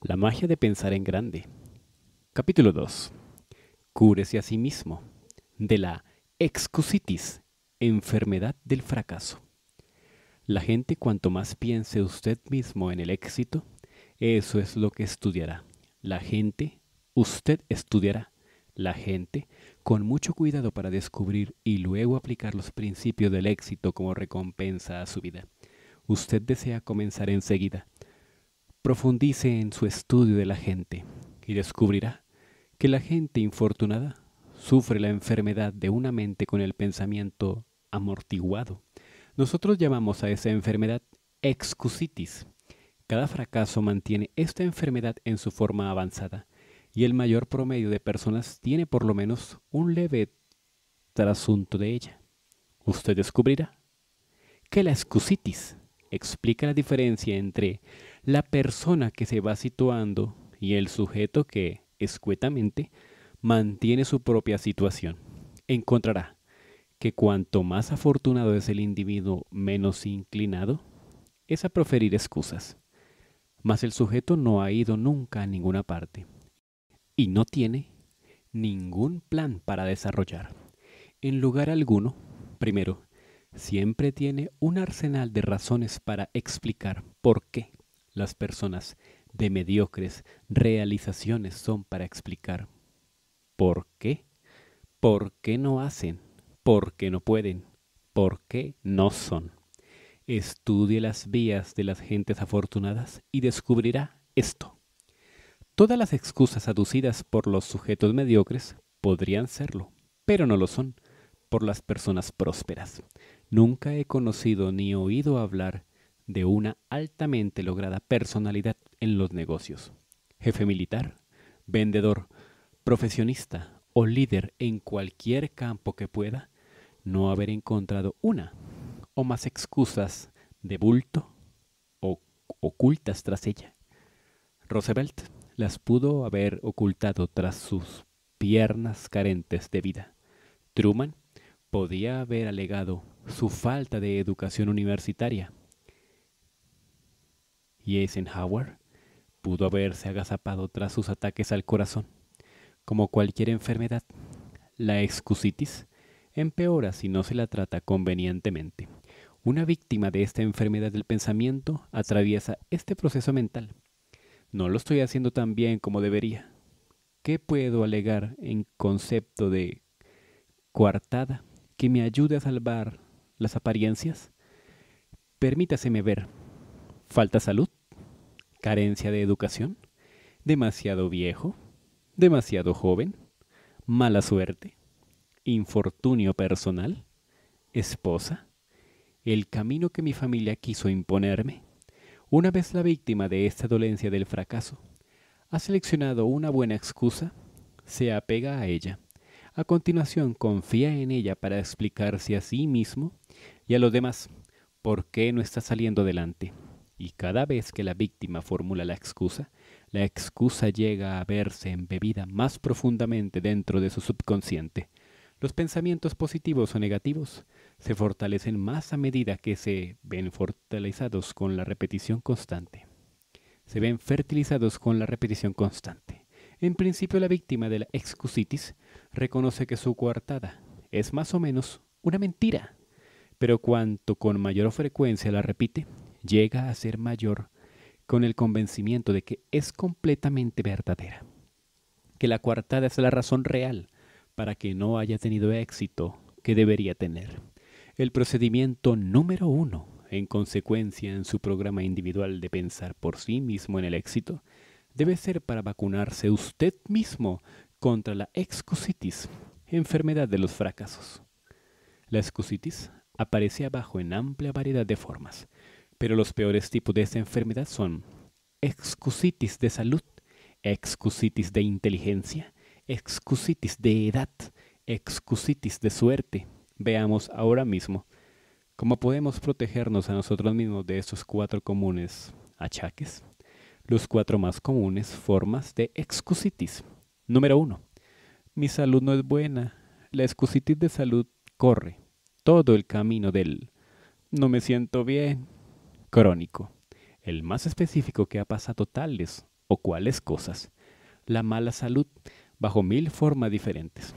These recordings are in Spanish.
La magia de pensar en grande. Capítulo 2. Cúrese a sí mismo de la excusitis, enfermedad del fracaso. La gente cuanto más piense usted mismo en el éxito, eso es lo que estudiará. La gente, usted estudiará. La gente, con mucho cuidado para descubrir y luego aplicar los principios del éxito como recompensa a su vida. Usted desea comenzar enseguida profundice en su estudio de la gente y descubrirá que la gente infortunada sufre la enfermedad de una mente con el pensamiento amortiguado. Nosotros llamamos a esa enfermedad excusitis. Cada fracaso mantiene esta enfermedad en su forma avanzada y el mayor promedio de personas tiene por lo menos un leve trasunto de ella. Usted descubrirá que la excusitis explica la diferencia entre la persona que se va situando y el sujeto que, escuetamente, mantiene su propia situación. Encontrará que cuanto más afortunado es el individuo menos inclinado es a proferir excusas. Mas el sujeto no ha ido nunca a ninguna parte y no tiene ningún plan para desarrollar. En lugar alguno, primero, siempre tiene un arsenal de razones para explicar por qué las personas de mediocres realizaciones son para explicar. ¿Por qué? ¿Por qué no hacen? ¿Por qué no pueden? ¿Por qué no son? Estudie las vías de las gentes afortunadas y descubrirá esto. Todas las excusas aducidas por los sujetos mediocres podrían serlo, pero no lo son por las personas prósperas. Nunca he conocido ni oído hablar de una altamente lograda personalidad en los negocios. Jefe militar, vendedor, profesionista o líder en cualquier campo que pueda, no haber encontrado una o más excusas de bulto o ocultas tras ella. Roosevelt las pudo haber ocultado tras sus piernas carentes de vida. Truman podía haber alegado su falta de educación universitaria y Eisenhower pudo haberse agazapado tras sus ataques al corazón. Como cualquier enfermedad, la excusitis empeora si no se la trata convenientemente. Una víctima de esta enfermedad del pensamiento atraviesa este proceso mental. No lo estoy haciendo tan bien como debería. ¿Qué puedo alegar en concepto de coartada que me ayude a salvar las apariencias? Permítaseme ver. ¿Falta salud? carencia de educación, demasiado viejo, demasiado joven, mala suerte, infortunio personal, esposa, el camino que mi familia quiso imponerme. Una vez la víctima de esta dolencia del fracaso ha seleccionado una buena excusa, se apega a ella. A continuación confía en ella para explicarse a sí mismo y a los demás por qué no está saliendo adelante y cada vez que la víctima formula la excusa, la excusa llega a verse embebida más profundamente dentro de su subconsciente. Los pensamientos positivos o negativos se fortalecen más a medida que se ven fortalecidos con la repetición constante. Se ven fertilizados con la repetición constante. En principio la víctima de la excusitis reconoce que su coartada es más o menos una mentira, pero cuanto con mayor frecuencia la repite, llega a ser mayor con el convencimiento de que es completamente verdadera, que la coartada es la razón real para que no haya tenido éxito que debería tener. El procedimiento número uno, en consecuencia en su programa individual de pensar por sí mismo en el éxito, debe ser para vacunarse usted mismo contra la excusitis enfermedad de los fracasos. La excusitis aparece abajo en amplia variedad de formas, pero los peores tipos de esta enfermedad son excusitis de salud, excusitis de inteligencia, excusitis de edad, excusitis de suerte. Veamos ahora mismo cómo podemos protegernos a nosotros mismos de estos cuatro comunes achaques. Los cuatro más comunes formas de excusitis. Número uno, mi salud no es buena. La excusitis de salud corre todo el camino del no me siento bien, crónico, el más específico que ha pasado tales o cuales cosas. La mala salud, bajo mil formas diferentes,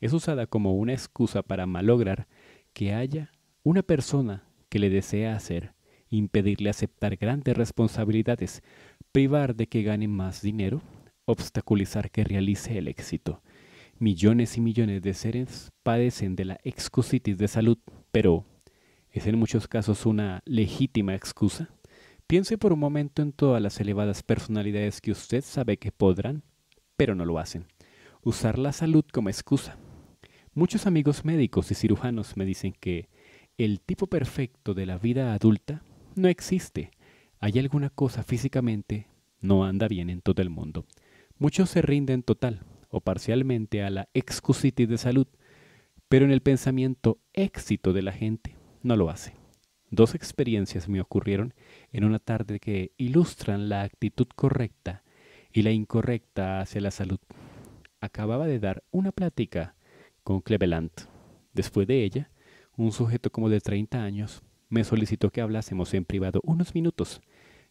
es usada como una excusa para malograr que haya una persona que le desea hacer, impedirle aceptar grandes responsabilidades, privar de que gane más dinero, obstaculizar que realice el éxito. Millones y millones de seres padecen de la excusitis de salud, pero es en muchos casos una legítima excusa, piense por un momento en todas las elevadas personalidades que usted sabe que podrán, pero no lo hacen, usar la salud como excusa. Muchos amigos médicos y cirujanos me dicen que el tipo perfecto de la vida adulta no existe. Hay alguna cosa físicamente no anda bien en todo el mundo. Muchos se rinden total o parcialmente a la excusitis de salud, pero en el pensamiento éxito de la gente no lo hace. Dos experiencias me ocurrieron en una tarde que ilustran la actitud correcta y la incorrecta hacia la salud. Acababa de dar una plática con Cleveland. Después de ella, un sujeto como de 30 años me solicitó que hablásemos en privado unos minutos.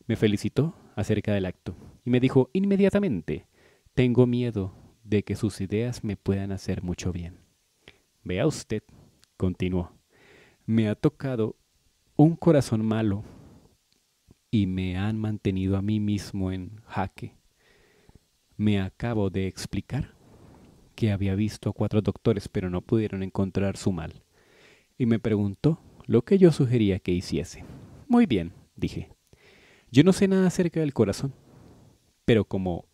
Me felicitó acerca del acto y me dijo inmediatamente, tengo miedo de que sus ideas me puedan hacer mucho bien. Vea usted, continuó, me ha tocado un corazón malo y me han mantenido a mí mismo en jaque. Me acabo de explicar que había visto a cuatro doctores pero no pudieron encontrar su mal. Y me preguntó lo que yo sugería que hiciese. Muy bien, dije. Yo no sé nada acerca del corazón, pero como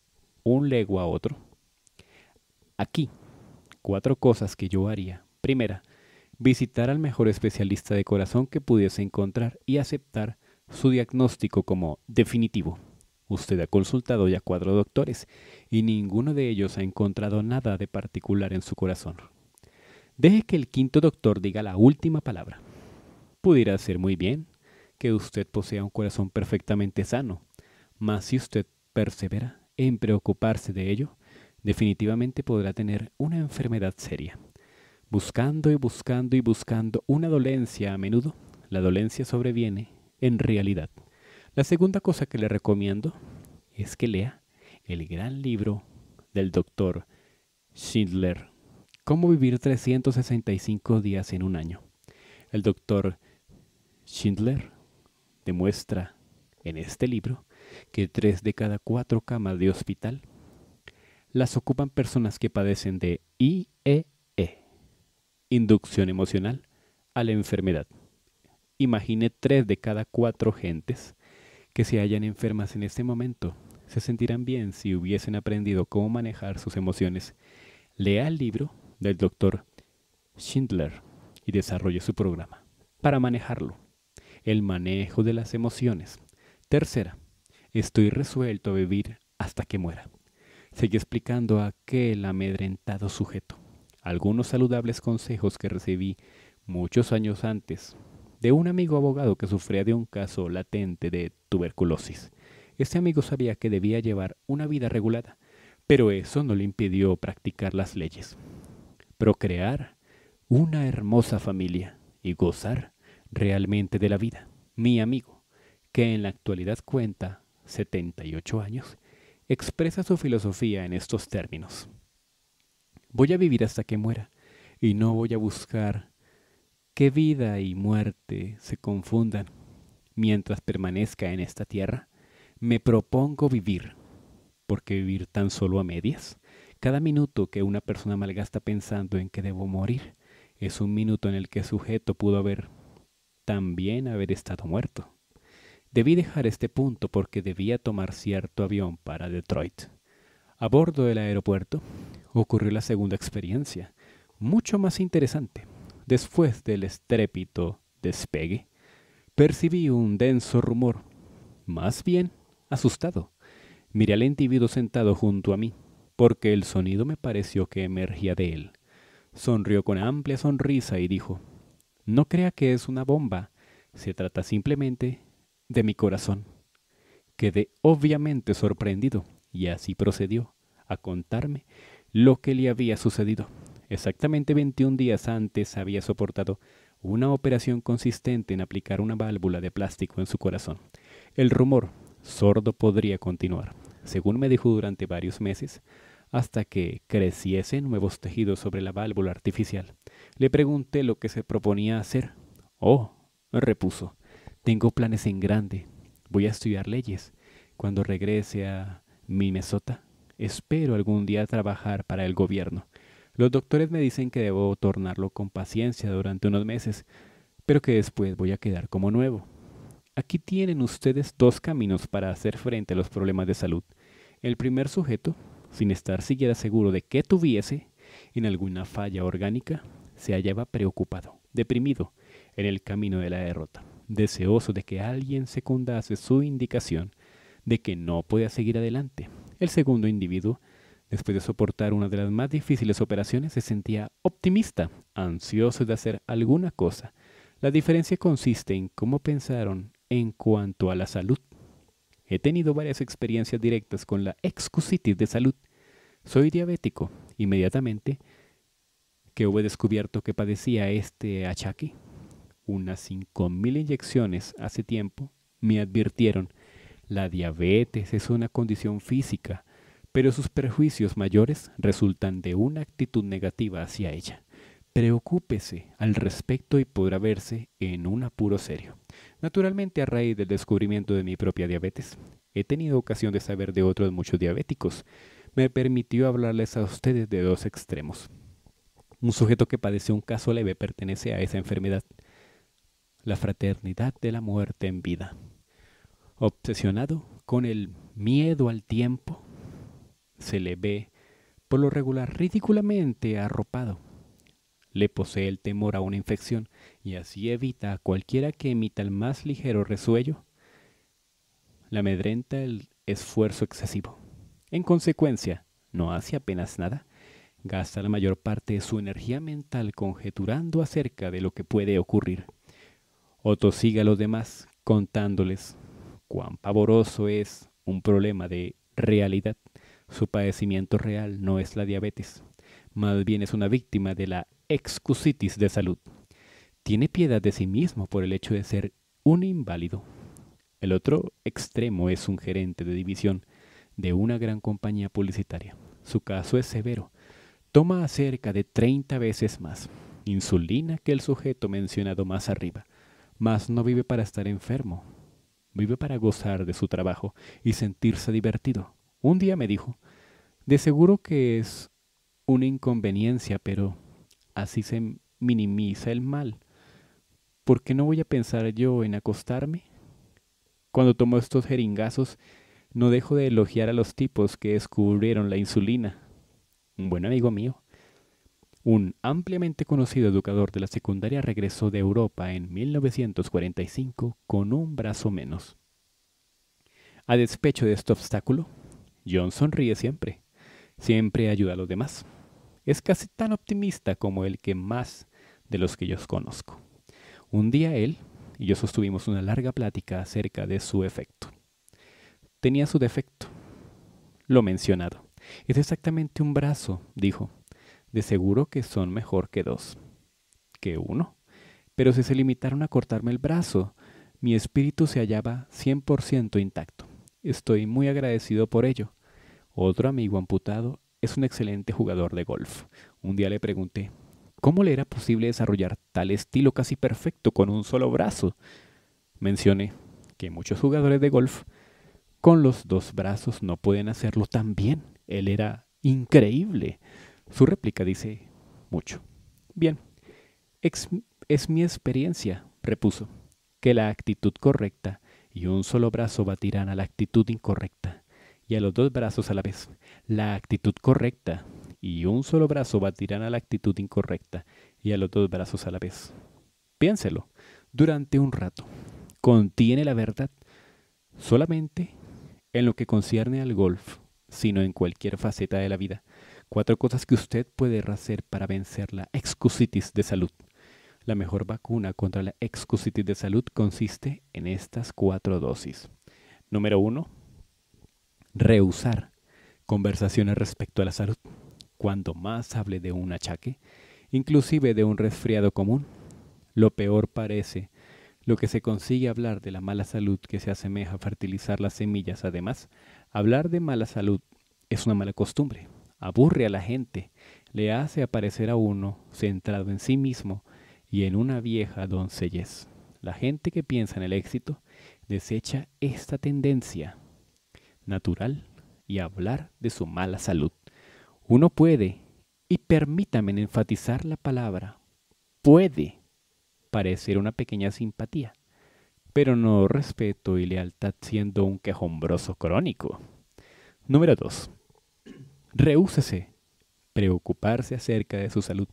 un lego a otro. Aquí, cuatro cosas que yo haría. Primera, visitar al mejor especialista de corazón que pudiese encontrar y aceptar su diagnóstico como definitivo. Usted ha consultado ya cuatro doctores y ninguno de ellos ha encontrado nada de particular en su corazón. Deje que el quinto doctor diga la última palabra. Pudiera ser muy bien que usted posea un corazón perfectamente sano, mas si usted persevera en preocuparse de ello, definitivamente podrá tener una enfermedad seria. Buscando y buscando y buscando una dolencia a menudo, la dolencia sobreviene en realidad. La segunda cosa que le recomiendo es que lea el gran libro del doctor Schindler, Cómo vivir 365 días en un año. El doctor Schindler demuestra en este libro que tres de cada cuatro camas de hospital las ocupan personas que padecen de IE inducción emocional a la enfermedad. Imagine tres de cada cuatro gentes que se hallan enfermas en este momento. Se sentirán bien si hubiesen aprendido cómo manejar sus emociones. Lea el libro del doctor Schindler y desarrolle su programa para manejarlo. El manejo de las emociones. Tercera, estoy resuelto a vivir hasta que muera. Seguí explicando a aquel amedrentado sujeto algunos saludables consejos que recibí muchos años antes de un amigo abogado que sufría de un caso latente de tuberculosis. Este amigo sabía que debía llevar una vida regulada, pero eso no le impidió practicar las leyes. Procrear una hermosa familia y gozar realmente de la vida. Mi amigo, que en la actualidad cuenta 78 años, expresa su filosofía en estos términos. Voy a vivir hasta que muera y no voy a buscar que vida y muerte se confundan. Mientras permanezca en esta tierra, me propongo vivir. porque vivir tan solo a medias? Cada minuto que una persona malgasta pensando en que debo morir es un minuto en el que sujeto pudo haber también haber estado muerto. Debí dejar este punto porque debía tomar cierto avión para Detroit. A bordo del aeropuerto, ocurrió la segunda experiencia, mucho más interesante. Después del estrépito despegue, percibí un denso rumor, más bien asustado. Miré al individuo sentado junto a mí, porque el sonido me pareció que emergía de él. Sonrió con amplia sonrisa y dijo, No crea que es una bomba, se trata simplemente de mi corazón. Quedé obviamente sorprendido y así procedió a contarme lo que le había sucedido. Exactamente 21 días antes había soportado una operación consistente en aplicar una válvula de plástico en su corazón. El rumor sordo podría continuar, según me dijo durante varios meses, hasta que creciesen nuevos tejidos sobre la válvula artificial. Le pregunté lo que se proponía hacer. Oh, repuso, tengo planes en grande. Voy a estudiar leyes. Cuando regrese a Minnesota, Espero algún día trabajar para el gobierno. Los doctores me dicen que debo tornarlo con paciencia durante unos meses, pero que después voy a quedar como nuevo. Aquí tienen ustedes dos caminos para hacer frente a los problemas de salud. El primer sujeto, sin estar siquiera seguro de que tuviese, en alguna falla orgánica, se hallaba preocupado, deprimido, en el camino de la derrota, deseoso de que alguien secundase su indicación de que no podía seguir adelante, el segundo individuo, después de soportar una de las más difíciles operaciones, se sentía optimista, ansioso de hacer alguna cosa. La diferencia consiste en cómo pensaron en cuanto a la salud. He tenido varias experiencias directas con la excusitis de salud. Soy diabético. Inmediatamente que hubo descubierto que padecía este achaque, unas 5.000 inyecciones hace tiempo me advirtieron la diabetes es una condición física, pero sus perjuicios mayores resultan de una actitud negativa hacia ella. Preocúpese al respecto y podrá verse en un apuro serio. Naturalmente, a raíz del descubrimiento de mi propia diabetes, he tenido ocasión de saber de otros muchos diabéticos. Me permitió hablarles a ustedes de dos extremos. Un sujeto que padece un caso leve pertenece a esa enfermedad, la fraternidad de la muerte en vida. Obsesionado con el miedo al tiempo, se le ve por lo regular ridículamente arropado. Le posee el temor a una infección y así evita a cualquiera que emita el más ligero resuello. La amedrenta el esfuerzo excesivo. En consecuencia, no hace apenas nada. Gasta la mayor parte de su energía mental conjeturando acerca de lo que puede ocurrir. sigue a los demás contándoles cuán pavoroso es un problema de realidad, su padecimiento real no es la diabetes, más bien es una víctima de la excusitis de salud. Tiene piedad de sí mismo por el hecho de ser un inválido. El otro extremo es un gerente de división de una gran compañía publicitaria. Su caso es severo. Toma cerca de 30 veces más insulina que el sujeto mencionado más arriba, mas no vive para estar enfermo, vive para gozar de su trabajo y sentirse divertido. Un día me dijo, de seguro que es una inconveniencia, pero así se minimiza el mal. ¿Por qué no voy a pensar yo en acostarme? Cuando tomo estos jeringazos, no dejo de elogiar a los tipos que descubrieron la insulina. Un buen amigo mío un ampliamente conocido educador de la secundaria regresó de Europa en 1945 con un brazo menos. A despecho de este obstáculo, John sonríe siempre. Siempre ayuda a los demás. Es casi tan optimista como el que más de los que yo conozco. Un día él y yo sostuvimos una larga plática acerca de su efecto. Tenía su defecto, lo mencionado. Es exactamente un brazo, dijo de seguro que son mejor que dos, que uno. Pero si se limitaron a cortarme el brazo, mi espíritu se hallaba 100% intacto. Estoy muy agradecido por ello. Otro amigo amputado es un excelente jugador de golf. Un día le pregunté, ¿cómo le era posible desarrollar tal estilo casi perfecto con un solo brazo? Mencioné que muchos jugadores de golf con los dos brazos no pueden hacerlo tan bien. Él era increíble. Su réplica dice mucho. Bien, es, mi experiencia, repuso, que la actitud correcta y un solo brazo batirán a la actitud incorrecta y a los dos brazos a la vez. La actitud correcta y un solo brazo batirán a la actitud incorrecta y a los dos brazos a la vez. Piénselo durante un rato. Contiene la verdad solamente en lo que concierne al golf, sino en cualquier faceta de la vida. Cuatro cosas que usted puede hacer para vencer la excusitis de salud. La mejor vacuna contra la excusitis de salud consiste en estas cuatro dosis. Número uno, Rehusar conversaciones respecto a la salud. Cuando más hable de un achaque, inclusive de un resfriado común, lo peor parece lo que se consigue hablar de la mala salud que se asemeja a fertilizar las semillas. Además, hablar de mala salud es una mala costumbre aburre a la gente, le hace aparecer a uno centrado en sí mismo y en una vieja doncellez. La gente que piensa en el éxito desecha esta tendencia natural y hablar de su mala salud. Uno puede, y permítame enfatizar la palabra, puede parecer una pequeña simpatía, pero no respeto y lealtad siendo un quejumbroso crónico. Número 2. Rehúsese preocuparse acerca de su salud.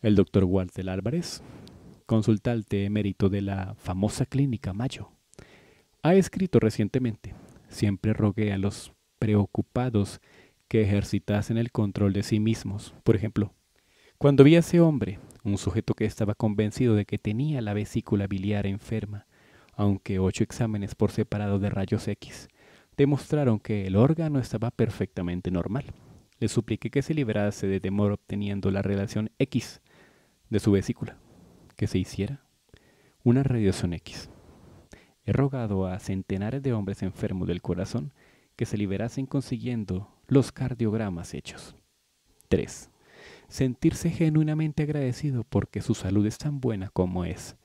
El doctor Walter Álvarez, consultante emérito de la famosa clínica Mayo, ha escrito recientemente, siempre rogué a los preocupados que ejercitasen el control de sí mismos. Por ejemplo, cuando vi a ese hombre, un sujeto que estaba convencido de que tenía la vesícula biliar enferma, aunque ocho exámenes por separado de rayos X demostraron que el órgano estaba perfectamente normal le supliqué que se librase de temor obteniendo la relación X de su vesícula, que se hiciera una radiación X. He rogado a centenares de hombres enfermos del corazón que se liberasen consiguiendo los cardiogramas hechos. 3. Sentirse genuinamente agradecido porque su salud es tan buena como es.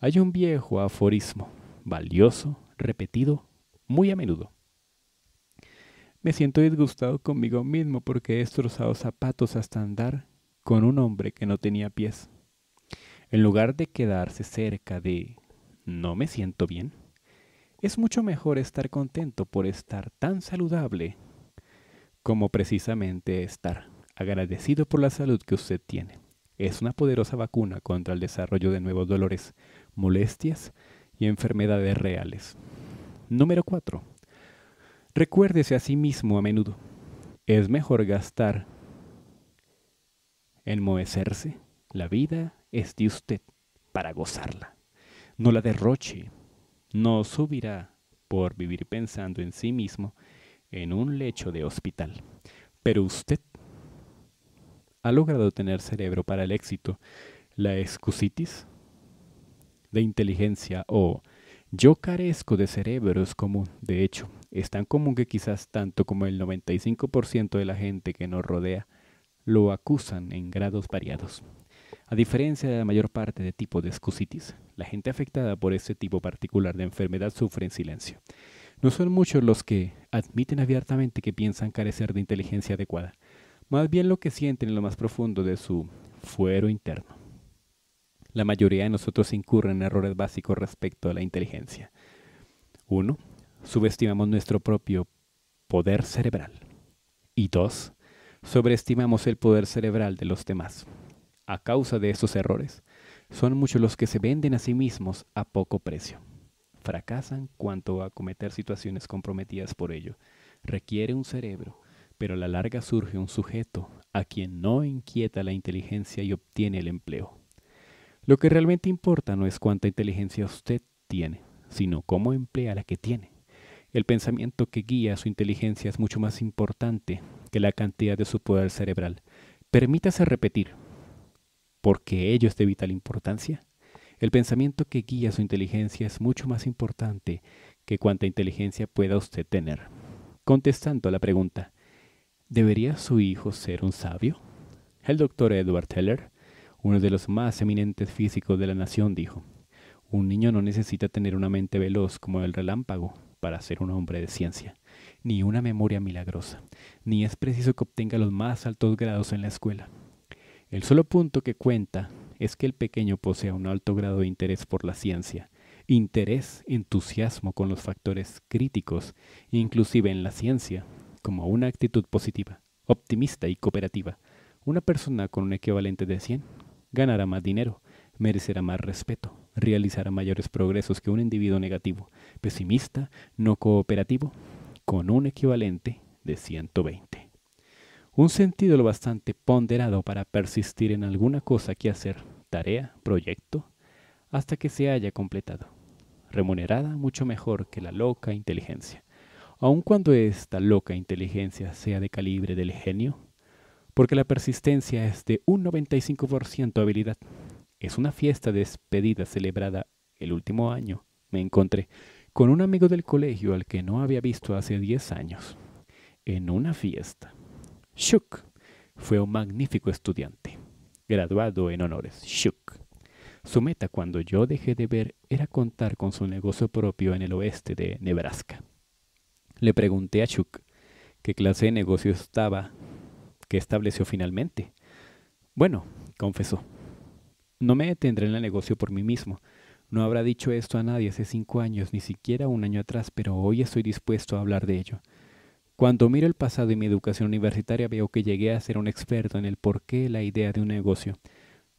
Hay un viejo aforismo, valioso, repetido, muy a menudo me siento disgustado conmigo mismo porque he destrozado zapatos hasta andar con un hombre que no tenía pies. En lugar de quedarse cerca de no me siento bien, es mucho mejor estar contento por estar tan saludable como precisamente estar agradecido por la salud que usted tiene. Es una poderosa vacuna contra el desarrollo de nuevos dolores, molestias y enfermedades reales. Número 4 Recuérdese a sí mismo a menudo. Es mejor gastar, en moecerse. La vida es de usted para gozarla. No la derroche. No subirá por vivir pensando en sí mismo en un lecho de hospital. Pero usted ha logrado tener cerebro para el éxito, la excusitis de inteligencia o yo carezco de cerebro es común, de hecho, es tan común que quizás tanto como el 95% de la gente que nos rodea lo acusan en grados variados. A diferencia de la mayor parte de tipo de escusitis, la gente afectada por este tipo particular de enfermedad sufre en silencio. No son muchos los que admiten abiertamente que piensan carecer de inteligencia adecuada, más bien lo que sienten en lo más profundo de su fuero interno. La mayoría de nosotros incurren en errores básicos respecto a la inteligencia. Uno subestimamos nuestro propio poder cerebral. Y dos, sobreestimamos el poder cerebral de los demás. A causa de estos errores, son muchos los que se venden a sí mismos a poco precio. Fracasan cuanto a cometer situaciones comprometidas por ello. Requiere un cerebro, pero a la larga surge un sujeto a quien no inquieta la inteligencia y obtiene el empleo. Lo que realmente importa no es cuánta inteligencia usted tiene, sino cómo emplea la que tiene. El pensamiento que guía su inteligencia es mucho más importante que la cantidad de su poder cerebral. Permítase repetir, porque ello es de vital importancia. El pensamiento que guía su inteligencia es mucho más importante que cuanta inteligencia pueda usted tener. Contestando a la pregunta, ¿debería su hijo ser un sabio? El doctor Edward Teller, uno de los más eminentes físicos de la nación, dijo, un niño no necesita tener una mente veloz como el relámpago, para ser un hombre de ciencia, ni una memoria milagrosa, ni es preciso que obtenga los más altos grados en la escuela. El solo punto que cuenta es que el pequeño posea un alto grado de interés por la ciencia, interés, entusiasmo con los factores críticos, inclusive en la ciencia, como una actitud positiva, optimista y cooperativa. Una persona con un equivalente de 100 ganará más dinero, merecerá más respeto, realizará mayores progresos que un individuo negativo, pesimista, no cooperativo, con un equivalente de 120. Un sentido lo bastante ponderado para persistir en alguna cosa que hacer, tarea, proyecto, hasta que se haya completado. Remunerada mucho mejor que la loca inteligencia. Aun cuando esta loca inteligencia sea de calibre del genio, porque la persistencia es de un 95% habilidad, es una fiesta de despedida celebrada el último año. Me encontré con un amigo del colegio al que no había visto hace 10 años, en una fiesta. Shuk fue un magnífico estudiante, graduado en honores. Shuk. Su meta cuando yo dejé de ver era contar con su negocio propio en el oeste de Nebraska. Le pregunté a Shuk qué clase de negocio estaba que estableció finalmente. Bueno, confesó, no me detendré en el negocio por mí mismo. No habrá dicho esto a nadie hace cinco años, ni siquiera un año atrás, pero hoy estoy dispuesto a hablar de ello. Cuando miro el pasado y mi educación universitaria veo que llegué a ser un experto en el por qué la idea de un negocio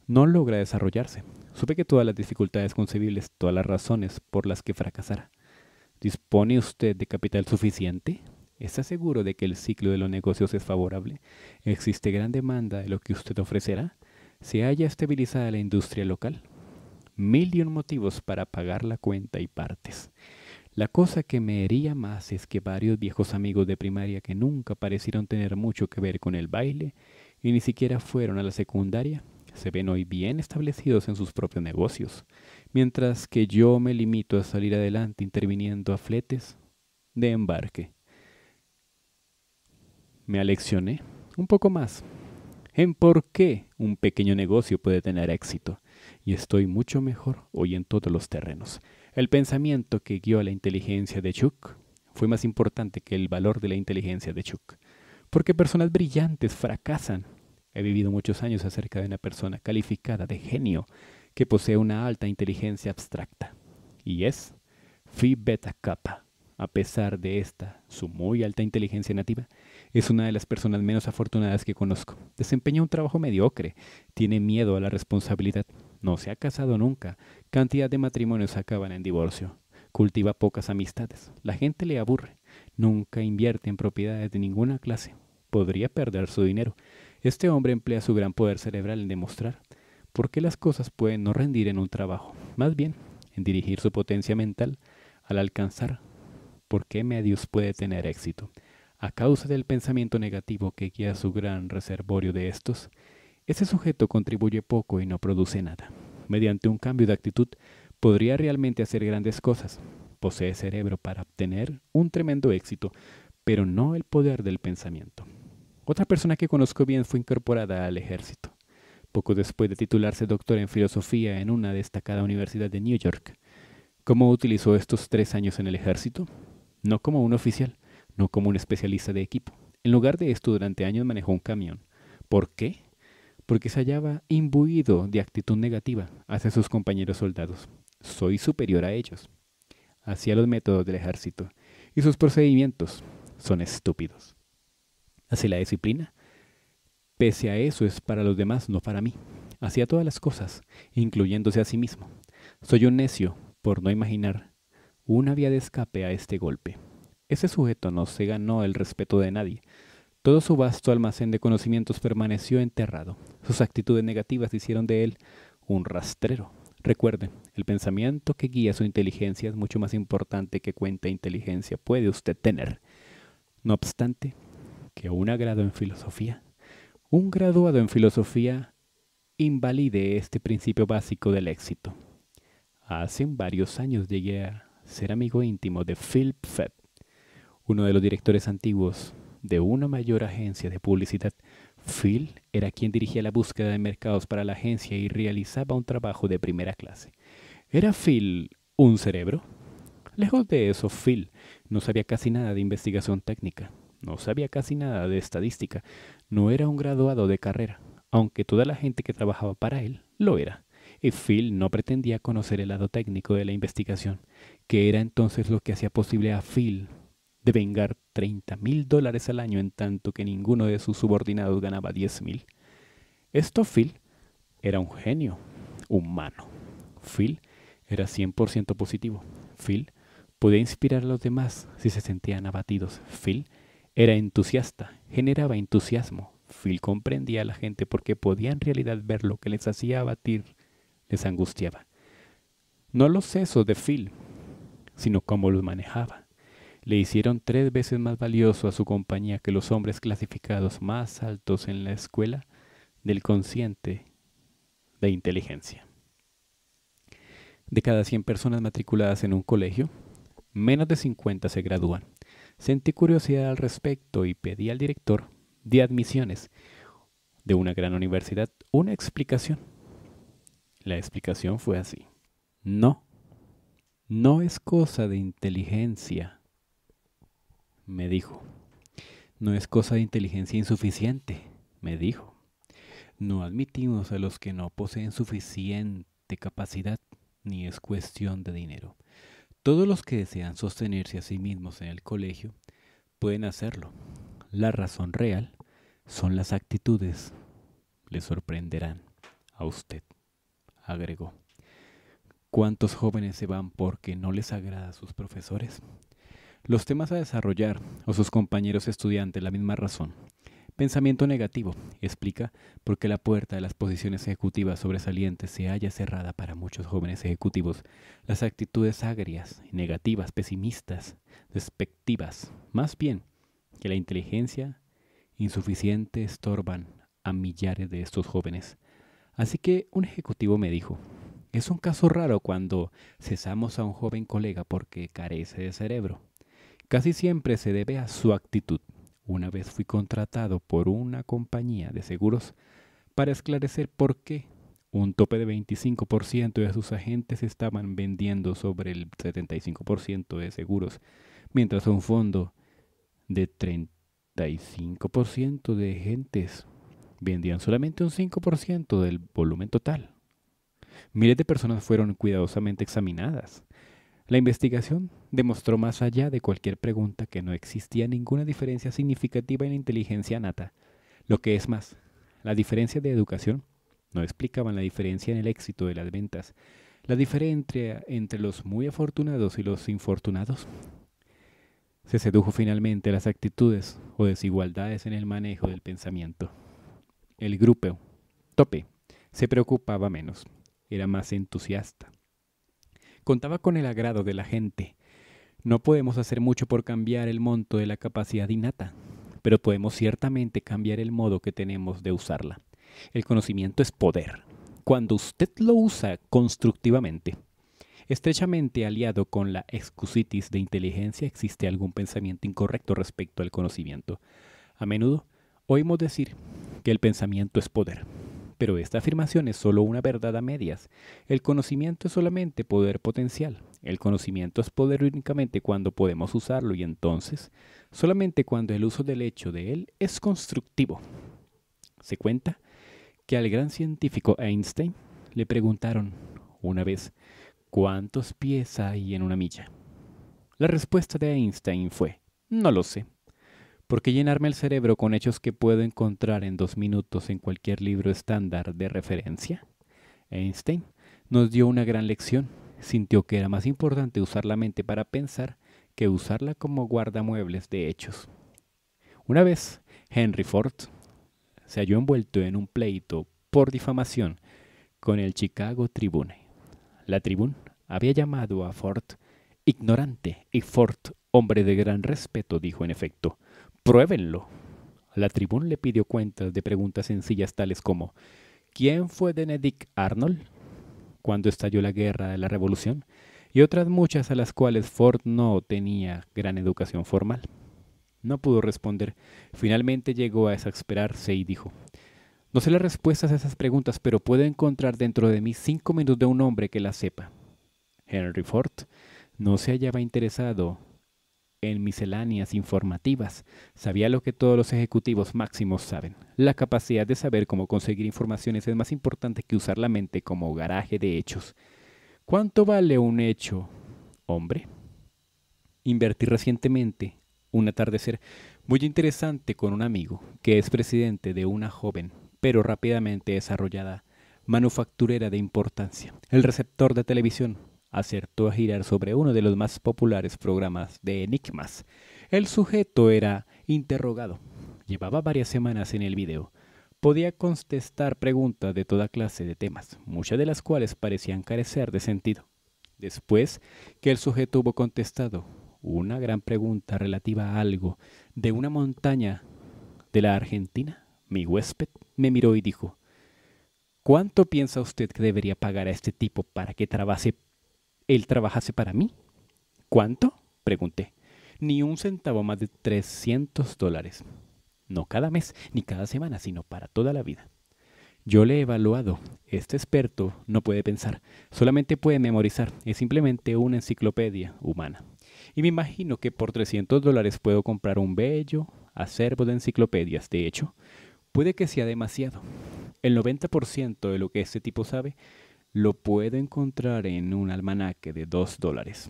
no logra desarrollarse. Supe que todas las dificultades concebibles, todas las razones por las que fracasara. ¿Dispone usted de capital suficiente? ¿Está seguro de que el ciclo de los negocios es favorable? ¿Existe gran demanda de lo que usted ofrecerá? se haya estabilizada la industria local. Mil y un motivos para pagar la cuenta y partes. La cosa que me hería más es que varios viejos amigos de primaria que nunca parecieron tener mucho que ver con el baile y ni siquiera fueron a la secundaria, se ven hoy bien establecidos en sus propios negocios, mientras que yo me limito a salir adelante interviniendo a fletes de embarque. Me aleccioné un poco más en por qué un pequeño negocio puede tener éxito. Y estoy mucho mejor hoy en todos los terrenos. El pensamiento que guió a la inteligencia de Chuck fue más importante que el valor de la inteligencia de Chuck. Porque personas brillantes fracasan. He vivido muchos años acerca de una persona calificada de genio que posee una alta inteligencia abstracta. Y es Phi Beta Kappa. A pesar de esta, su muy alta inteligencia nativa, es una de las personas menos afortunadas que conozco. Desempeña un trabajo mediocre. Tiene miedo a la responsabilidad. No se ha casado nunca. Cantidad de matrimonios acaban en divorcio. Cultiva pocas amistades. La gente le aburre. Nunca invierte en propiedades de ninguna clase. Podría perder su dinero. Este hombre emplea su gran poder cerebral en demostrar por qué las cosas pueden no rendir en un trabajo. Más bien, en dirigir su potencia mental al alcanzar por qué medios puede tener éxito. A causa del pensamiento negativo que guía su gran reservorio de estos, ese sujeto contribuye poco y no produce nada. Mediante un cambio de actitud, podría realmente hacer grandes cosas. Posee cerebro para obtener un tremendo éxito, pero no el poder del pensamiento. Otra persona que conozco bien fue incorporada al ejército. Poco después de titularse doctor en filosofía en una destacada universidad de New York. ¿Cómo utilizó estos tres años en el ejército? No como un oficial, no como un especialista de equipo. En lugar de esto, durante años manejó un camión. ¿Por qué? Porque se hallaba imbuido de actitud negativa hacia sus compañeros soldados. Soy superior a ellos. Hacia los métodos del ejército y sus procedimientos son estúpidos. Hacia la disciplina, pese a eso, es para los demás, no para mí. Hacia todas las cosas, incluyéndose a sí mismo. Soy un necio por no imaginar una vía de escape a este golpe. Ese sujeto no se ganó el respeto de nadie. Todo su vasto almacén de conocimientos permaneció enterrado. Sus actitudes negativas hicieron de él un rastrero. Recuerde, el pensamiento que guía su inteligencia es mucho más importante que cuenta inteligencia puede usted tener. No obstante, que un agrado en filosofía, un graduado en filosofía invalide este principio básico del éxito. Hace varios años llegué a ser amigo íntimo de Philip Fett. Uno de los directores antiguos de una mayor agencia de publicidad, Phil, era quien dirigía la búsqueda de mercados para la agencia y realizaba un trabajo de primera clase. ¿Era Phil un cerebro? Lejos de eso, Phil no sabía casi nada de investigación técnica, no sabía casi nada de estadística, no era un graduado de carrera, aunque toda la gente que trabajaba para él lo era. Y Phil no pretendía conocer el lado técnico de la investigación, que era entonces lo que hacía posible a Phil de vengar 30 mil dólares al año en tanto que ninguno de sus subordinados ganaba 10 mil. Esto Phil era un genio humano. Phil era 100% positivo. Phil podía inspirar a los demás si se sentían abatidos. Phil era entusiasta, generaba entusiasmo. Phil comprendía a la gente porque podía en realidad ver lo que les hacía abatir, les angustiaba. No los sesos de Phil, sino cómo los manejaba le hicieron tres veces más valioso a su compañía que los hombres clasificados más altos en la escuela del consciente de inteligencia. De cada 100 personas matriculadas en un colegio, menos de 50 se gradúan. Sentí curiosidad al respecto y pedí al director de admisiones de una gran universidad una explicación. La explicación fue así. No, no es cosa de inteligencia me dijo. No es cosa de inteligencia insuficiente, me dijo. No admitimos a los que no poseen suficiente capacidad, ni es cuestión de dinero. Todos los que desean sostenerse a sí mismos en el colegio pueden hacerlo. La razón real son las actitudes. Le sorprenderán a usted, agregó. ¿Cuántos jóvenes se van porque no les agrada a sus profesores? Los temas a desarrollar o sus compañeros estudiantes, la misma razón. Pensamiento negativo explica por qué la puerta de las posiciones ejecutivas sobresalientes se haya cerrada para muchos jóvenes ejecutivos. Las actitudes agrias, negativas, pesimistas, despectivas, más bien que la inteligencia insuficiente estorban a millares de estos jóvenes. Así que un ejecutivo me dijo, es un caso raro cuando cesamos a un joven colega porque carece de cerebro casi siempre se debe a su actitud. Una vez fui contratado por una compañía de seguros para esclarecer por qué un tope de 25% de sus agentes estaban vendiendo sobre el 75% de seguros, mientras un fondo de 35% de agentes vendían solamente un 5% del volumen total. Miles de personas fueron cuidadosamente examinadas. La investigación demostró más allá de cualquier pregunta que no existía ninguna diferencia significativa en la inteligencia nata. Lo que es más, la diferencia de educación no explicaban la diferencia en el éxito de las ventas, la diferencia entre los muy afortunados y los infortunados. Se sedujo finalmente las actitudes o desigualdades en el manejo del pensamiento. El grupo, tope, se preocupaba menos, era más entusiasta. Contaba con el agrado de la gente, no podemos hacer mucho por cambiar el monto de la capacidad innata, pero podemos ciertamente cambiar el modo que tenemos de usarla. El conocimiento es poder. Cuando usted lo usa constructivamente, estrechamente aliado con la excusitis de inteligencia, existe algún pensamiento incorrecto respecto al conocimiento. A menudo oímos decir que el pensamiento es poder, pero esta afirmación es solo una verdad a medias. El conocimiento es solamente poder potencial. El conocimiento es poder únicamente cuando podemos usarlo y entonces solamente cuando el uso del hecho de él es constructivo. Se cuenta que al gran científico Einstein le preguntaron una vez cuántos pies hay en una milla. La respuesta de Einstein fue, no lo sé. ¿Por qué llenarme el cerebro con hechos que puedo encontrar en dos minutos en cualquier libro estándar de referencia? Einstein nos dio una gran lección. Sintió que era más importante usar la mente para pensar que usarla como guardamuebles de hechos. Una vez, Henry Ford se halló envuelto en un pleito por difamación con el Chicago Tribune. La Tribune había llamado a Ford ignorante y Ford, hombre de gran respeto, dijo en efecto, Pruébenlo. La tribuna le pidió cuentas de preguntas sencillas tales como ¿Quién fue Benedict Arnold? cuando estalló la guerra de la Revolución, y otras muchas a las cuales Ford no tenía gran educación formal. No pudo responder. Finalmente llegó a exasperarse y dijo, No sé las respuestas a esas preguntas, pero puedo encontrar dentro de mí cinco minutos de un hombre que las sepa. Henry Ford no se hallaba interesado en misceláneas informativas. Sabía lo que todos los ejecutivos máximos saben. La capacidad de saber cómo conseguir informaciones es más importante que usar la mente como garaje de hechos. ¿Cuánto vale un hecho, hombre? Invertí recientemente un atardecer muy interesante con un amigo que es presidente de una joven, pero rápidamente desarrollada manufacturera de importancia. El receptor de televisión acertó a girar sobre uno de los más populares programas de enigmas. El sujeto era interrogado. Llevaba varias semanas en el video. Podía contestar preguntas de toda clase de temas, muchas de las cuales parecían carecer de sentido. Después que el sujeto hubo contestado una gran pregunta relativa a algo de una montaña de la Argentina, mi huésped me miró y dijo, ¿Cuánto piensa usted que debería pagar a este tipo para que trabase él trabajase para mí. ¿Cuánto? pregunté. Ni un centavo más de 300 dólares. No cada mes ni cada semana, sino para toda la vida. Yo le he evaluado. Este experto no puede pensar, solamente puede memorizar. Es simplemente una enciclopedia humana. Y me imagino que por 300 dólares puedo comprar un bello acervo de enciclopedias. De hecho, puede que sea demasiado. El 90% de lo que este tipo sabe lo puedo encontrar en un almanaque de dos dólares.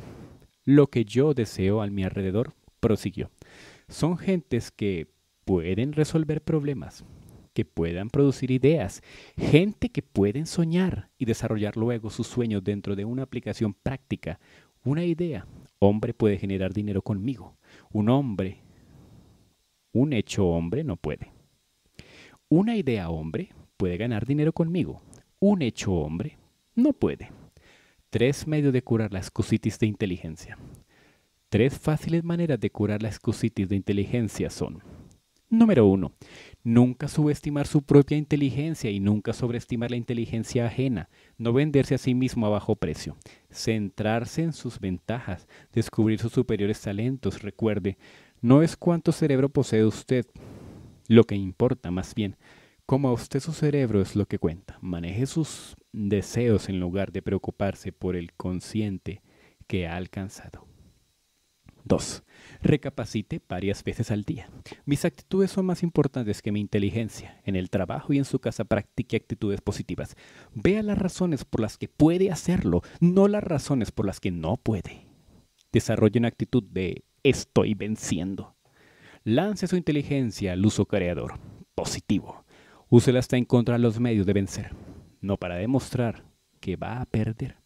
Lo que yo deseo a mi alrededor, prosiguió, son gentes que pueden resolver problemas, que puedan producir ideas, gente que pueden soñar y desarrollar luego sus sueños dentro de una aplicación práctica, una idea. Hombre puede generar dinero conmigo, un hombre, un hecho hombre no puede. Una idea hombre puede ganar dinero conmigo, un hecho hombre no puede. Tres medios de curar la excusitis de inteligencia. Tres fáciles maneras de curar la excusitis de inteligencia son. Número uno. Nunca subestimar su propia inteligencia y nunca sobreestimar la inteligencia ajena. No venderse a sí mismo a bajo precio. Centrarse en sus ventajas. Descubrir sus superiores talentos. Recuerde, no es cuánto cerebro posee usted. Lo que importa, más bien, cómo a usted su cerebro es lo que cuenta. Maneje sus deseos en lugar de preocuparse por el consciente que ha alcanzado. 2. Recapacite varias veces al día. Mis actitudes son más importantes que mi inteligencia. En el trabajo y en su casa practique actitudes positivas. Vea las razones por las que puede hacerlo, no las razones por las que no puede. Desarrolle una actitud de estoy venciendo. Lance su inteligencia al uso creador, positivo. Úsela hasta en de los medios de vencer no para demostrar que va a perder.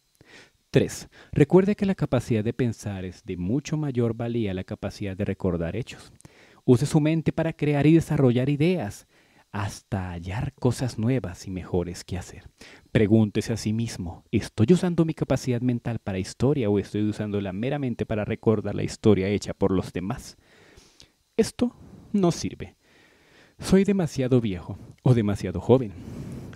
3. Recuerde que la capacidad de pensar es de mucho mayor valía la capacidad de recordar hechos. Use su mente para crear y desarrollar ideas, hasta hallar cosas nuevas y mejores que hacer. Pregúntese a sí mismo, ¿estoy usando mi capacidad mental para historia o estoy usándola meramente para recordar la historia hecha por los demás? Esto no sirve. Soy demasiado viejo o demasiado joven.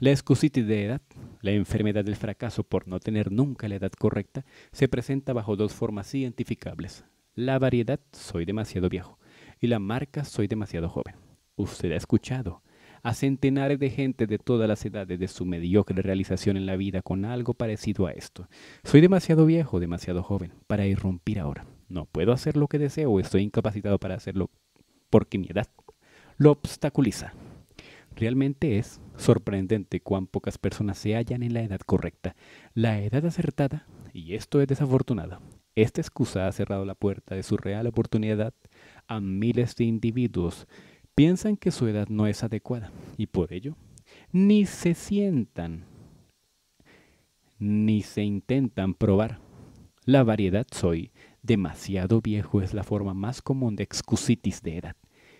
La excusitis de edad, la enfermedad del fracaso por no tener nunca la edad correcta, se presenta bajo dos formas identificables. La variedad, soy demasiado viejo, y la marca, soy demasiado joven. Usted ha escuchado a centenares de gente de todas las edades de su mediocre realización en la vida con algo parecido a esto. Soy demasiado viejo, demasiado joven, para irrumpir ahora. No puedo hacer lo que deseo, estoy incapacitado para hacerlo porque mi edad lo obstaculiza. Realmente es Sorprendente cuán pocas personas se hallan en la edad correcta, la edad acertada, y esto es desafortunado. Esta excusa ha cerrado la puerta de su real oportunidad a miles de individuos. Piensan que su edad no es adecuada y por ello ni se sientan ni se intentan probar. La variedad soy demasiado viejo es la forma más común de excusitis de edad.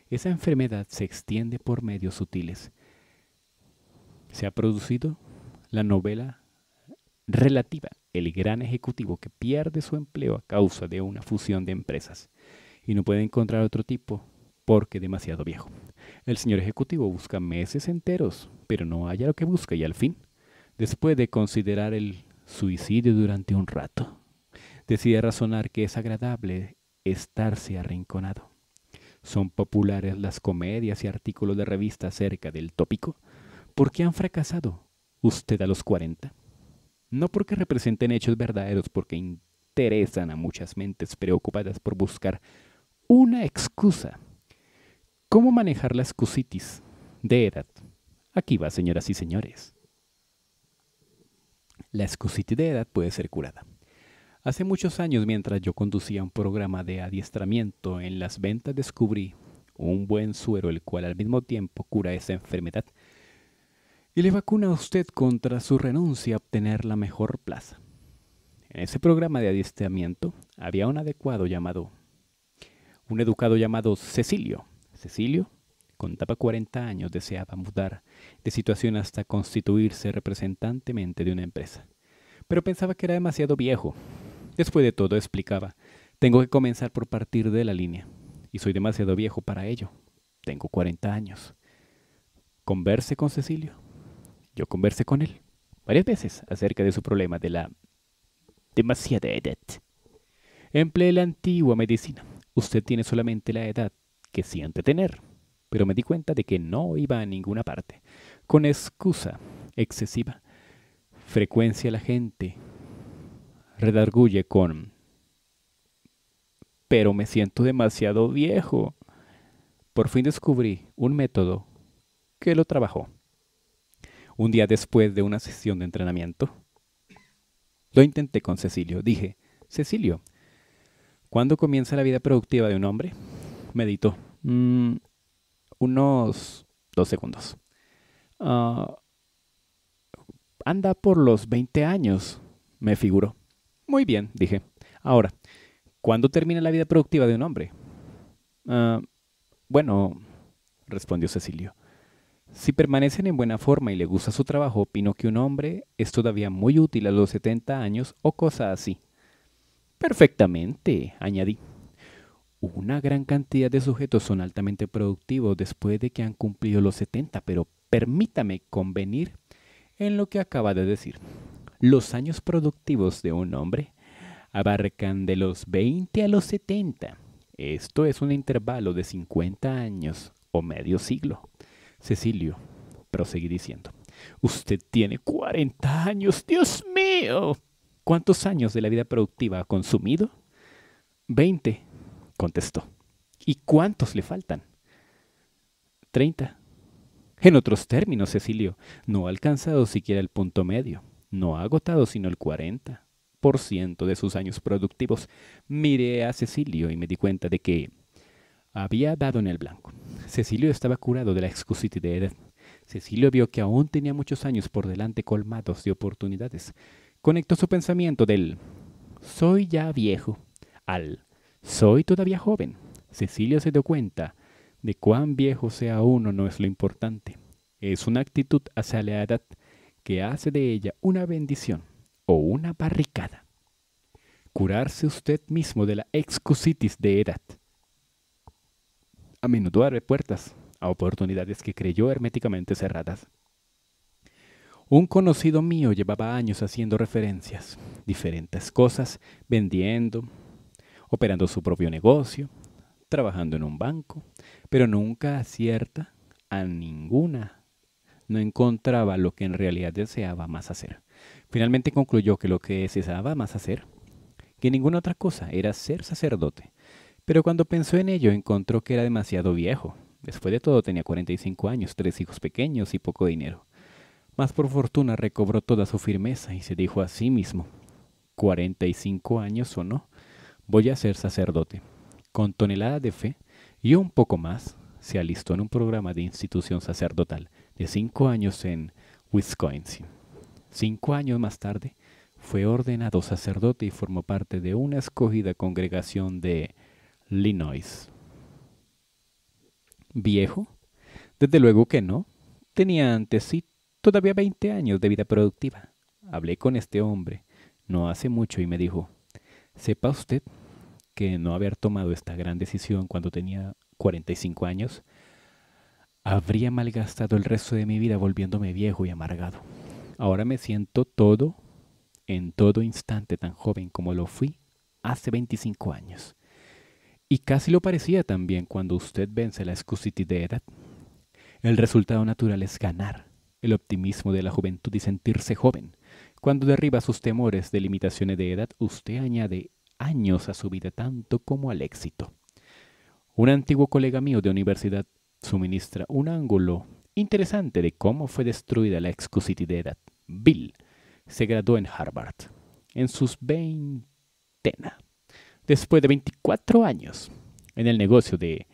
Esa enfermedad se extiende por medios sutiles se ha producido la novela relativa El gran ejecutivo que pierde su empleo a causa de una fusión de empresas y no puede encontrar otro tipo porque demasiado viejo. El señor ejecutivo busca meses enteros, pero no halla lo que busca y al fin, después de considerar el suicidio durante un rato, decide razonar que es agradable estarse arrinconado. Son populares las comedias y artículos de revista acerca del tópico ¿Por qué han fracasado usted a los 40? No porque representen hechos verdaderos, porque interesan a muchas mentes preocupadas por buscar una excusa. ¿Cómo manejar la excusitis de edad? Aquí va, señoras y señores. La excusitis de edad puede ser curada. Hace muchos años, mientras yo conducía un programa de adiestramiento en las ventas, descubrí un buen suero el cual al mismo tiempo cura esa enfermedad le vacuna a usted contra su renuncia a obtener la mejor plaza. En ese programa de adiestramiento había un adecuado llamado, un educado llamado Cecilio. Cecilio, contaba 40 años, deseaba mudar de situación hasta constituirse representantemente de una empresa, pero pensaba que era demasiado viejo. Después de todo, explicaba, tengo que comenzar por partir de la línea, y soy demasiado viejo para ello. Tengo 40 años. Converse con Cecilio. Yo conversé con él varias veces acerca de su problema de la demasiada edad. Empleé la antigua medicina. Usted tiene solamente la edad que siente tener. Pero me di cuenta de que no iba a ninguna parte. Con excusa excesiva, frecuencia la gente redarguye con pero me siento demasiado viejo. Por fin descubrí un método que lo trabajó un día después de una sesión de entrenamiento. Lo intenté con Cecilio. Dije, Cecilio, ¿cuándo comienza la vida productiva de un hombre? Meditó. Mm, unos dos segundos. Ah, anda por los 20 años, me figuró. Muy bien, dije. Ahora, ¿cuándo termina la vida productiva de un hombre? Ah, bueno, respondió Cecilio, si permanecen en buena forma y le gusta su trabajo, opino que un hombre es todavía muy útil a los 70 años o cosa así. Perfectamente, añadí. Una gran cantidad de sujetos son altamente productivos después de que han cumplido los 70, pero permítame convenir en lo que acaba de decir. Los años productivos de un hombre abarcan de los 20 a los 70. Esto es un intervalo de 50 años o medio siglo. Cecilio, proseguí diciendo, usted tiene 40 años, Dios mío. ¿Cuántos años de la vida productiva ha consumido? 20, contestó. ¿Y cuántos le faltan? 30. En otros términos, Cecilio, no ha alcanzado siquiera el punto medio. No ha agotado sino el 40% de sus años productivos. Miré a Cecilio y me di cuenta de que había dado en el blanco. Cecilio estaba curado de la de edad. Cecilio vio que aún tenía muchos años por delante colmados de oportunidades. Conectó su pensamiento del soy ya viejo al soy todavía joven. Cecilio se dio cuenta de cuán viejo sea uno no es lo importante. Es una actitud hacia la edad que hace de ella una bendición o una barricada. Curarse usted mismo de la excusitis de edad menudo abre puertas a oportunidades que creyó herméticamente cerradas. Un conocido mío llevaba años haciendo referencias, diferentes cosas, vendiendo, operando su propio negocio, trabajando en un banco, pero nunca acierta a ninguna. No encontraba lo que en realidad deseaba más hacer. Finalmente concluyó que lo que deseaba más hacer que ninguna otra cosa era ser sacerdote, pero cuando pensó en ello encontró que era demasiado viejo. Después de todo tenía 45 años, tres hijos pequeños y poco dinero. Mas por fortuna recobró toda su firmeza y se dijo a sí mismo, 45 años o no, voy a ser sacerdote. Con tonelada de fe y un poco más, se alistó en un programa de institución sacerdotal de cinco años en Wisconsin. Cinco años más tarde, fue ordenado sacerdote y formó parte de una escogida congregación de Linois. ¿Viejo? Desde luego que no. Tenía antes sí todavía 20 años de vida productiva. Hablé con este hombre no hace mucho y me dijo, sepa usted que no haber tomado esta gran decisión cuando tenía 45 años, habría malgastado el resto de mi vida volviéndome viejo y amargado. Ahora me siento todo, en todo instante tan joven como lo fui hace 25 años. Y casi lo parecía también cuando usted vence la de edad. El resultado natural es ganar el optimismo de la juventud y sentirse joven. Cuando derriba sus temores de limitaciones de edad, usted añade años a su vida tanto como al éxito. Un antiguo colega mío de universidad suministra un ángulo interesante de cómo fue destruida la de edad. Bill se graduó en Harvard en sus veintena Después de 24 años en el negocio de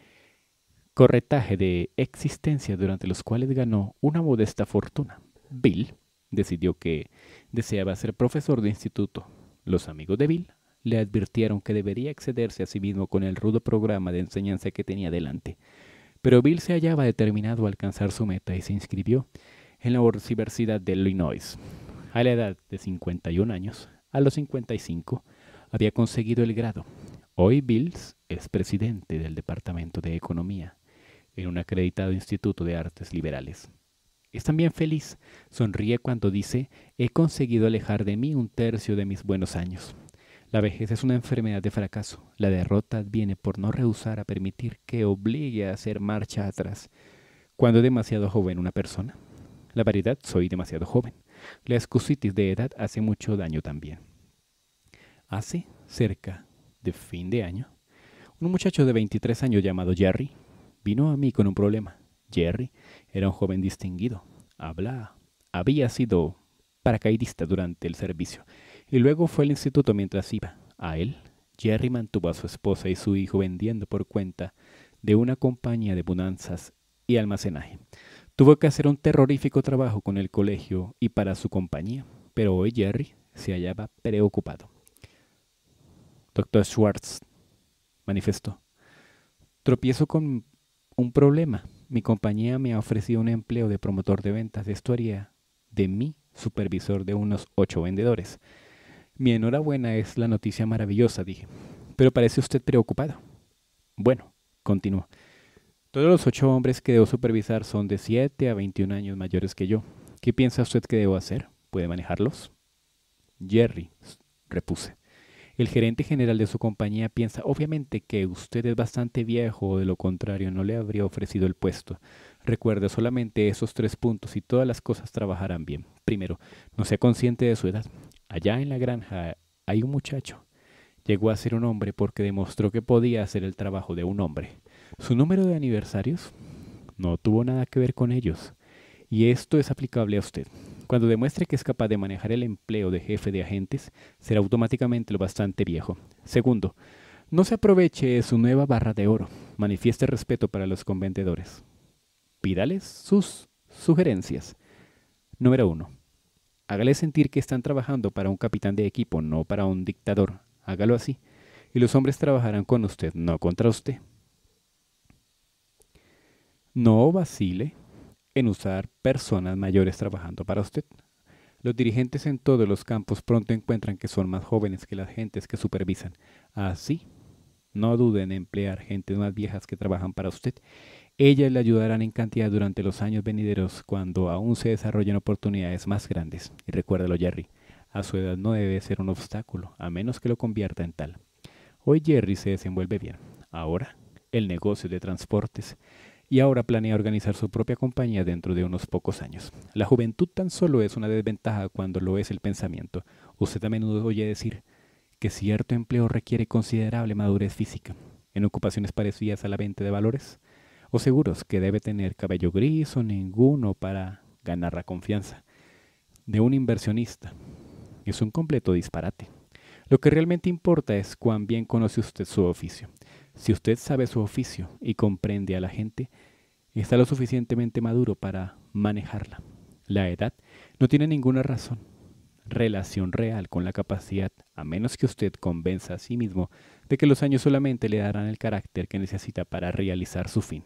corretaje de existencia durante los cuales ganó una modesta fortuna, Bill decidió que deseaba ser profesor de instituto. Los amigos de Bill le advirtieron que debería excederse a sí mismo con el rudo programa de enseñanza que tenía delante. Pero Bill se hallaba determinado a alcanzar su meta y se inscribió en la Universidad de Illinois. A la edad de 51 años, a los 55, había conseguido el grado. Hoy Bills es presidente del Departamento de Economía en un acreditado Instituto de Artes Liberales. Es también feliz, sonríe cuando dice, he conseguido alejar de mí un tercio de mis buenos años. La vejez es una enfermedad de fracaso. La derrota viene por no rehusar a permitir que obligue a hacer marcha atrás. Cuando es demasiado joven una persona. La variedad, soy demasiado joven. La excusitis de edad hace mucho daño también. Hace cerca de fin de año, un muchacho de 23 años llamado Jerry vino a mí con un problema. Jerry era un joven distinguido. hablaba, había sido paracaidista durante el servicio y luego fue al instituto mientras iba. A él, Jerry mantuvo a su esposa y su hijo vendiendo por cuenta de una compañía de bonanzas y almacenaje. Tuvo que hacer un terrorífico trabajo con el colegio y para su compañía, pero hoy Jerry se hallaba preocupado. Doctor Schwartz manifestó. Tropiezo con un problema. Mi compañía me ha ofrecido un empleo de promotor de ventas. Esto haría de mí supervisor de unos ocho vendedores. Mi enhorabuena es la noticia maravillosa, dije. Pero parece usted preocupado. Bueno, continuó. Todos los ocho hombres que debo supervisar son de 7 a 21 años mayores que yo. ¿Qué piensa usted que debo hacer? ¿Puede manejarlos? Jerry, repuse. El gerente general de su compañía piensa obviamente que usted es bastante viejo o de lo contrario no le habría ofrecido el puesto. Recuerde solamente esos tres puntos y todas las cosas trabajarán bien. Primero, no sea consciente de su edad. Allá en la granja hay un muchacho. Llegó a ser un hombre porque demostró que podía hacer el trabajo de un hombre. Su número de aniversarios no tuvo nada que ver con ellos. Y esto es aplicable a usted. Cuando demuestre que es capaz de manejar el empleo de jefe de agentes, será automáticamente lo bastante viejo. Segundo, no se aproveche de su nueva barra de oro. Manifieste respeto para los convendedores. Pídales sus sugerencias. Número uno, Hágale sentir que están trabajando para un capitán de equipo, no para un dictador. Hágalo así. Y los hombres trabajarán con usted, no contra usted. No vacile en usar personas mayores trabajando para usted. Los dirigentes en todos los campos pronto encuentran que son más jóvenes que las gentes que supervisan. Así, no duden en emplear gentes más viejas que trabajan para usted. Ellas le ayudarán en cantidad durante los años venideros cuando aún se desarrollen oportunidades más grandes. Y recuérdalo, Jerry, a su edad no debe ser un obstáculo, a menos que lo convierta en tal. Hoy Jerry se desenvuelve bien. Ahora, el negocio de transportes y ahora planea organizar su propia compañía dentro de unos pocos años. La juventud tan solo es una desventaja cuando lo es el pensamiento. Usted a menudo oye decir que cierto empleo requiere considerable madurez física. En ocupaciones parecidas a la venta de valores, o seguros que debe tener cabello gris o ninguno para ganar la confianza de un inversionista. Es un completo disparate. Lo que realmente importa es cuán bien conoce usted su oficio. Si usted sabe su oficio y comprende a la gente, está lo suficientemente maduro para manejarla. La edad no tiene ninguna razón, relación real con la capacidad, a menos que usted convenza a sí mismo de que los años solamente le darán el carácter que necesita para realizar su fin.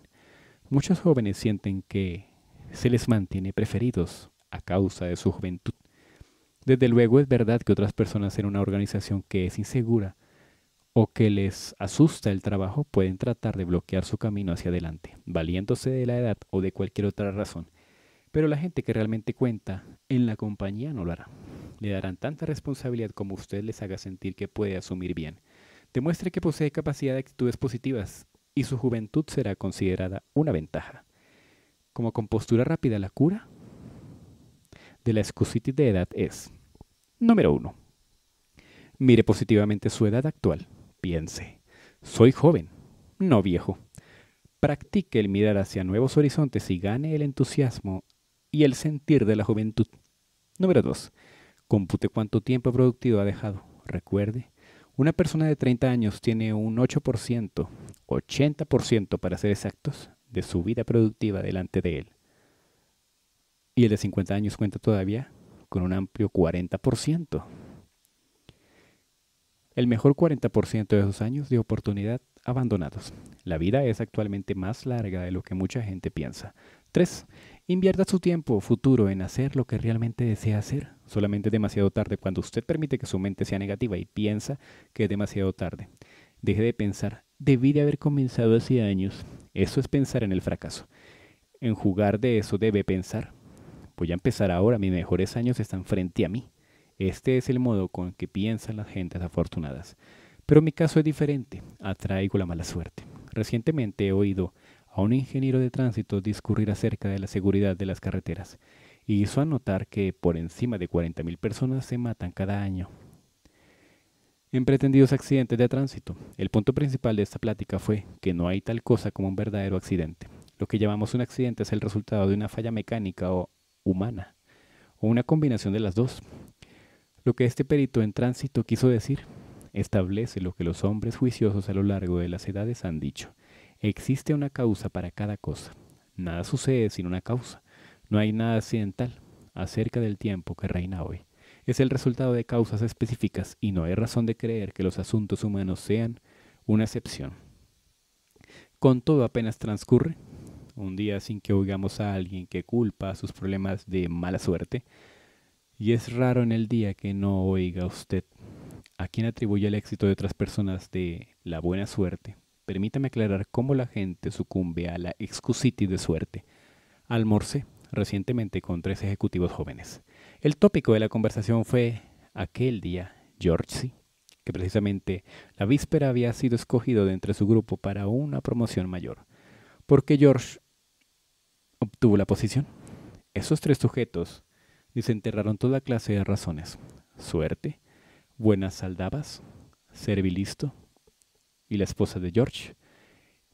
Muchos jóvenes sienten que se les mantiene preferidos a causa de su juventud. Desde luego es verdad que otras personas en una organización que es insegura o que les asusta el trabajo pueden tratar de bloquear su camino hacia adelante, valiéndose de la edad o de cualquier otra razón. Pero la gente que realmente cuenta en la compañía no lo hará. Le darán tanta responsabilidad como usted les haga sentir que puede asumir bien. Demuestre que posee capacidad de actitudes positivas y su juventud será considerada una ventaja. Como compostura rápida, la cura de la excusitis de edad es, número uno. mire positivamente su edad actual. Piense, soy joven, no viejo. Practique el mirar hacia nuevos horizontes y gane el entusiasmo y el sentir de la juventud. Número 2. Compute cuánto tiempo productivo ha dejado. Recuerde, una persona de 30 años tiene un 8%, 80% para ser exactos, de su vida productiva delante de él. Y el de 50 años cuenta todavía con un amplio 40%. El mejor 40% de esos años de oportunidad abandonados. La vida es actualmente más larga de lo que mucha gente piensa. 3. Invierta su tiempo futuro en hacer lo que realmente desea hacer. Solamente es demasiado tarde cuando usted permite que su mente sea negativa y piensa que es demasiado tarde. Deje de pensar, debí de haber comenzado hace años. Eso es pensar en el fracaso. En jugar de eso debe pensar. Voy a empezar ahora, mis mejores años están frente a mí. Este es el modo con que piensan las gentes afortunadas. Pero mi caso es diferente. Atraigo la mala suerte. Recientemente he oído a un ingeniero de tránsito discurrir acerca de la seguridad de las carreteras y hizo anotar que por encima de 40.000 personas se matan cada año en pretendidos accidentes de tránsito. El punto principal de esta plática fue que no hay tal cosa como un verdadero accidente. Lo que llamamos un accidente es el resultado de una falla mecánica o humana, o una combinación de las dos. Lo que este perito en tránsito quiso decir establece lo que los hombres juiciosos a lo largo de las edades han dicho. Existe una causa para cada cosa. Nada sucede sin una causa. No hay nada accidental acerca del tiempo que reina hoy. Es el resultado de causas específicas y no hay razón de creer que los asuntos humanos sean una excepción. Con todo apenas transcurre un día sin que oigamos a alguien que culpa sus problemas de mala suerte, y es raro en el día que no oiga usted a quién atribuye el éxito de otras personas de la buena suerte. Permítame aclarar cómo la gente sucumbe a la excusity de suerte. Almorcé recientemente con tres ejecutivos jóvenes. El tópico de la conversación fue aquel día, George, que precisamente la víspera había sido escogido de entre su grupo para una promoción mayor. Porque George obtuvo la posición? Esos tres sujetos y se enterraron toda clase de razones. Suerte, buenas saldabas, servilisto y la esposa de George.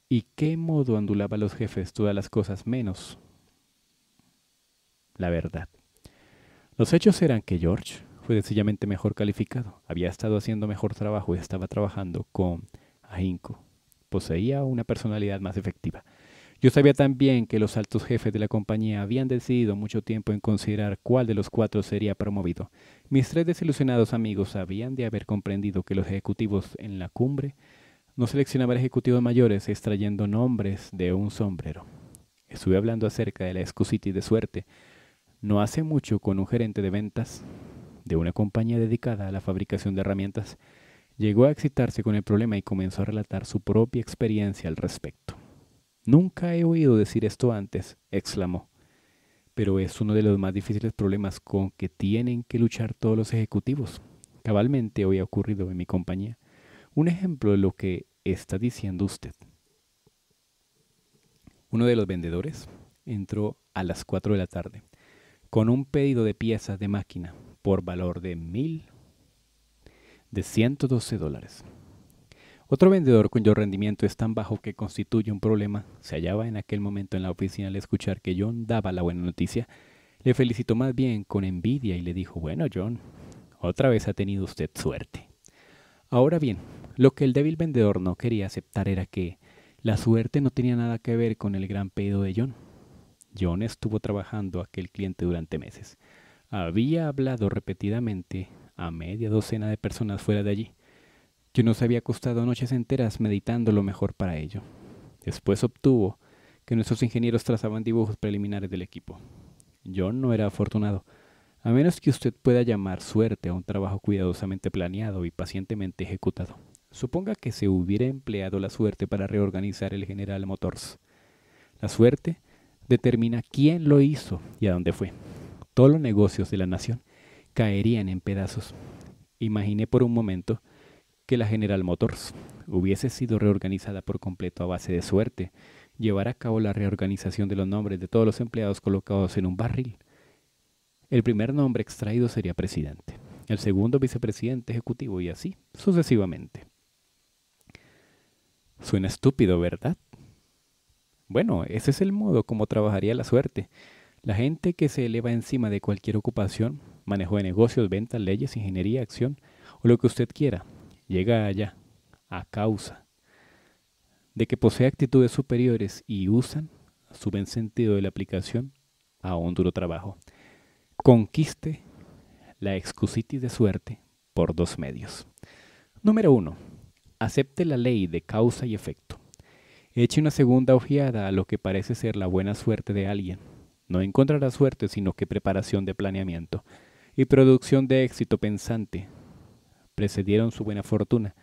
¿Y qué modo andulaba los jefes todas las cosas menos? La verdad. Los hechos eran que George fue sencillamente mejor calificado, había estado haciendo mejor trabajo y estaba trabajando con ahínco. Poseía una personalidad más efectiva. Yo sabía también que los altos jefes de la compañía habían decidido mucho tiempo en considerar cuál de los cuatro sería promovido. Mis tres desilusionados amigos habían de haber comprendido que los ejecutivos en la cumbre no seleccionaban ejecutivos mayores extrayendo nombres de un sombrero. Estuve hablando acerca de la excusity de suerte no hace mucho con un gerente de ventas de una compañía dedicada a la fabricación de herramientas. Llegó a excitarse con el problema y comenzó a relatar su propia experiencia al respecto. Nunca he oído decir esto antes, exclamó. Pero es uno de los más difíciles problemas con que tienen que luchar todos los ejecutivos. Cabalmente hoy ha ocurrido en mi compañía. Un ejemplo de lo que está diciendo usted. Uno de los vendedores entró a las 4 de la tarde con un pedido de piezas de máquina por valor de mil de 112 dólares. Otro vendedor cuyo rendimiento es tan bajo que constituye un problema se hallaba en aquel momento en la oficina al escuchar que John daba la buena noticia. Le felicitó más bien con envidia y le dijo, bueno John, otra vez ha tenido usted suerte. Ahora bien, lo que el débil vendedor no quería aceptar era que la suerte no tenía nada que ver con el gran pedido de John. John estuvo trabajando aquel cliente durante meses. Había hablado repetidamente a media docena de personas fuera de allí. Yo no se había costado noches enteras meditando lo mejor para ello. Después obtuvo que nuestros ingenieros trazaban dibujos preliminares del equipo. Yo no era afortunado, a menos que usted pueda llamar suerte a un trabajo cuidadosamente planeado y pacientemente ejecutado. Suponga que se hubiera empleado la suerte para reorganizar el General Motors. La suerte determina quién lo hizo y a dónde fue. Todos los negocios de la nación caerían en pedazos. Imaginé por un momento que la General Motors hubiese sido reorganizada por completo a base de suerte, llevar a cabo la reorganización de los nombres de todos los empleados colocados en un barril. El primer nombre extraído sería presidente, el segundo vicepresidente ejecutivo y así sucesivamente. Suena estúpido, ¿verdad? Bueno, ese es el modo como trabajaría la suerte. La gente que se eleva encima de cualquier ocupación, manejo de negocios, ventas, leyes, ingeniería, acción o lo que usted quiera, llega allá a causa de que posee actitudes superiores y usan su buen sentido de la aplicación a un duro trabajo. Conquiste la excusitis de suerte por dos medios. Número uno Acepte la ley de causa y efecto. Eche una segunda ojeada a lo que parece ser la buena suerte de alguien. No encontrará suerte sino que preparación de planeamiento y producción de éxito pensante precedieron su buena fortuna,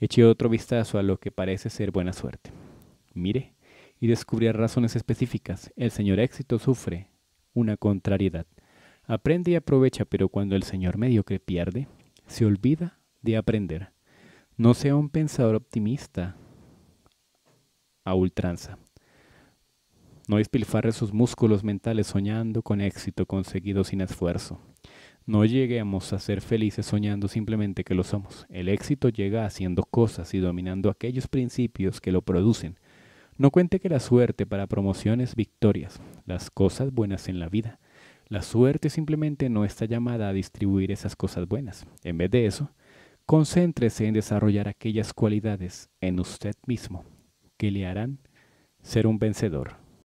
eché otro vistazo a lo que parece ser buena suerte. Mire, y descubrí razones específicas. El señor éxito sufre una contrariedad. Aprende y aprovecha, pero cuando el señor mediocre pierde, se olvida de aprender. No sea un pensador optimista a ultranza. No despilfarre sus músculos mentales soñando con éxito conseguido sin esfuerzo. No lleguemos a ser felices soñando simplemente que lo somos. El éxito llega haciendo cosas y dominando aquellos principios que lo producen. No cuente que la suerte para promociones victorias, las cosas buenas en la vida. La suerte simplemente no está llamada a distribuir esas cosas buenas. En vez de eso, concéntrese en desarrollar aquellas cualidades en usted mismo que le harán ser un vencedor.